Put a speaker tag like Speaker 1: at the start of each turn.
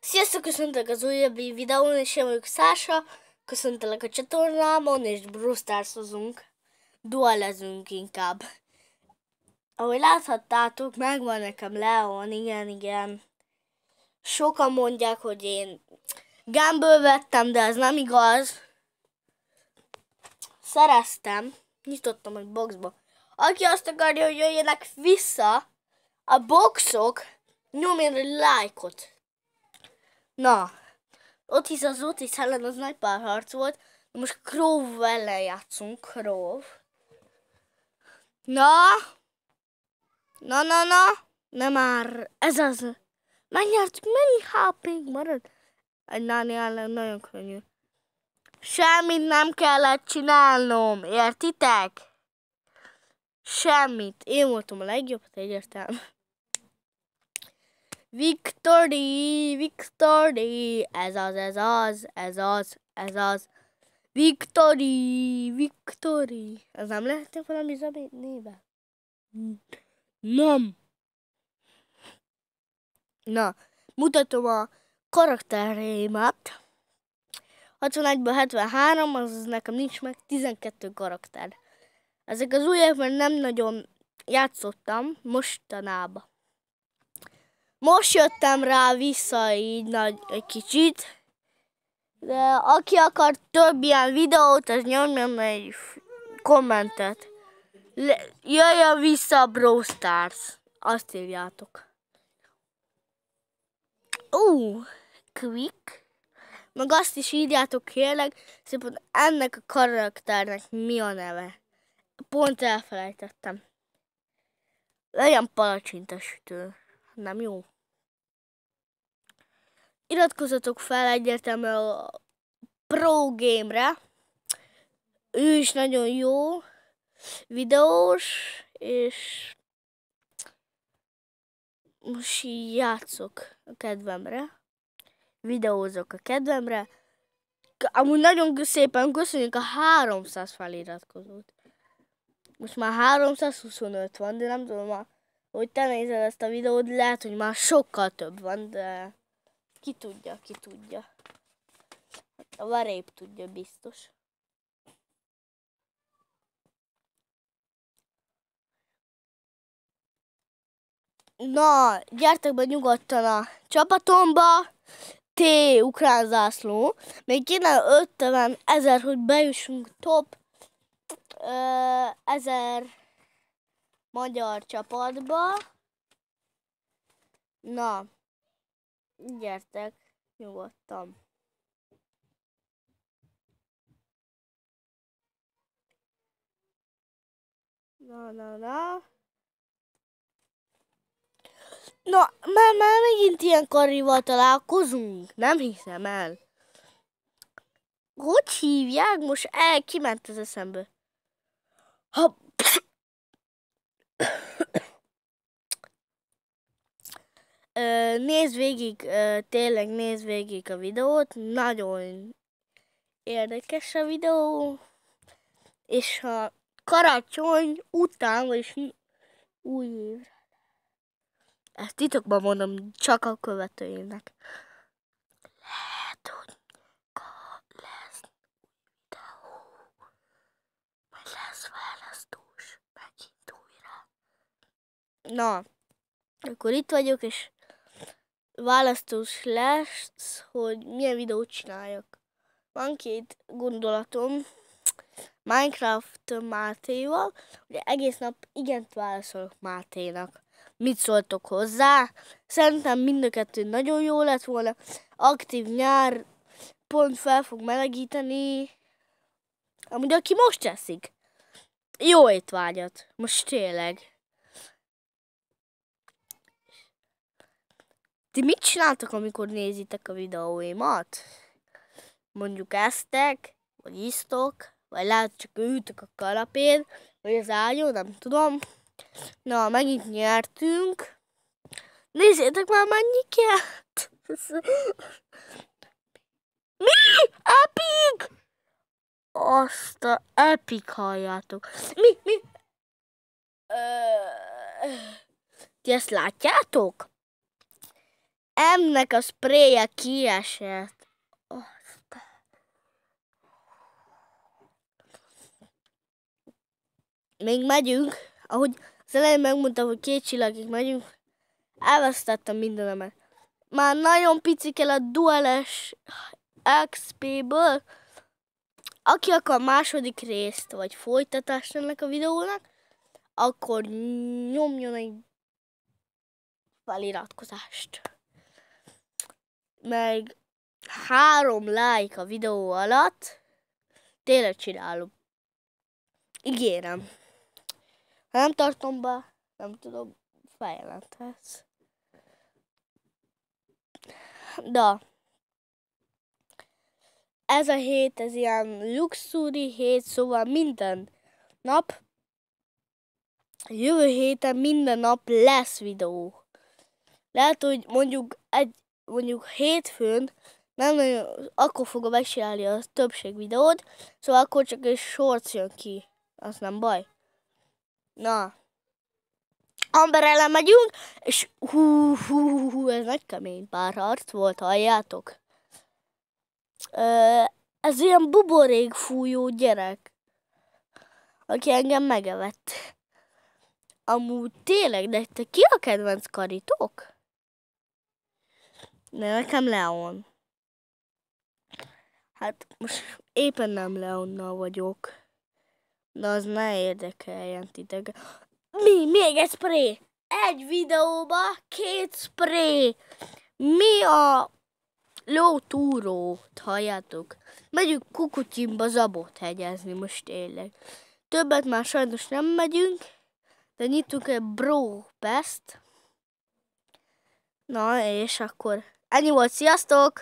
Speaker 1: Sziasztok, köszöntök az újabb videón, és én vagyok Szása. Köszöntelek a csatornámon, és brusztárszozunk. Dualezünk inkább. Ahogy láthattátok, megvan nekem Leon, igen, igen. Sokan mondják, hogy én Gumball vettem, de ez nem igaz. Szereztem, nyitottam egy boxba. Aki azt akarja, hogy jöjjenek vissza a boxok, nyomj egy lájkot. Na, Otis az Otis ellen az nagy párharc volt, de most Krov ellen játszunk, Krov. Na, na, na, na, nem már, ez az. Megnyertük, mennyi hp marad? Egy náni ellen nagyon könnyű. Semmit nem kellett csinálnom, értitek? Semmit. Én voltam a legjobb, egyértelmű. Victory, victory, ez az, ez az, ez az, ez az. Victory, victory. Ez nem lehetne valami zabét néve? Nem. Na, mutatom a karakterémet. 61-ből 73, az nekem nincs meg 12 karakter. Ezek az újak, nem nagyon játszottam mostanában most jöttem rá vissza így nagy, egy kicsit, de aki akar több ilyen videót, az nyomjon egy kommentet. Le, jöjjön vissza a Brawl Stars. Azt írjátok. Ú, uh, quick. Meg azt is írjátok kérlek, szépen ennek a karakternek mi a neve. Pont elfelejtettem. Legyen palacsintasütő nem jó. Iratkozzatok fel egyértelműen a Pro Game-re. Ő is nagyon jó videós, és most így játszok a kedvemre. Videózok a kedvemre. Amúgy nagyon szépen köszönjük a 300 feliratkozót. Most már 325 van, de nem tudom, már hogy te nézel ezt a videót, lehet, hogy már sokkal több van, de ki tudja, ki tudja. a varép tudja biztos. Na, gyertek be nyugodtan a csapatomba. T, ukrán zászló. Még kéne 50 ezer, hogy bejussunk top. Ö, ezer magyar csapatba. Na, gyertek, nyugodtan. Na, na, na. Na, már, már megint ilyen karival találkozunk. Nem hiszem el. Hogy hívják? Most el kiment az eszembe. Ha nézd végig, tényleg nézd végig a videót, nagyon érdekes a videó, és a karácsony után, vagyis új évre. Ezt titokban mondom, csak a követőimnek. Lehet hogy Na, akkor itt vagyok, és választós lesz, hogy milyen videót csináljak. Van két gondolatom Minecraft Mátéval, ugye egész nap igent válaszolok Máténak. Mit szóltok hozzá? Szerintem mind a kettő nagyon jó lett volna. Aktív nyár, pont fel fog melegíteni. Amúgy aki most eszik. Jó étvágyat, most tényleg. Ti mit csináltak, amikor nézitek a videóimat? Mondjuk eztek, vagy isztok, vagy lehet csak ültök a kalapén, vagy az ágyó, nem tudom. Na, megint nyertünk. Nézzétek már mennyi kelt! Mi? Epic! Azt a epic halljátok. Mi? Mi? Ö... Ti ezt látjátok? M-nek a spréje kiesett. Oh, Még megyünk, ahogy az elején megmondtam, hogy két csillagig megyünk, elvesztettem mindenemet. Már nagyon pici kell a duales XP-ből. Aki akar a második részt, vagy folytatást ennek a videónak, akkor nyomjon egy feliratkozást meg három like a videó alatt, tényleg csinálom. Ígérem. Ha nem tartom be, nem tudom, feljelenthetsz. De ez a hét, ez ilyen luxúri hét, szóval minden nap, jövő héten minden nap lesz videó. Lehet, hogy mondjuk egy mondjuk hétfőn nem nagyon, akkor fogom megcsinálni a többség videót, szóval akkor csak egy shorts jön ki. Az nem baj. Na. Amber ellen megyünk, és hú, hú, hú, ez nagy kemény párharc volt, halljátok. Ö, ez ilyen buborék fújó gyerek, aki engem megevett. Amúgy tényleg, de te ki a kedvenc karitok? Nekem Leon. Hát most éppen nem Leonnal vagyok. De az ne érdekeljen titeket. Mi? Még egy spray? Egy videóba két spray. Mi a lótúrót halljátok? Megyünk kukutyimba zabot hegyezni most tényleg. Többet már sajnos nem megyünk, de nyitunk egy bro best. Na, és akkor Ennyi volt, sziasztok!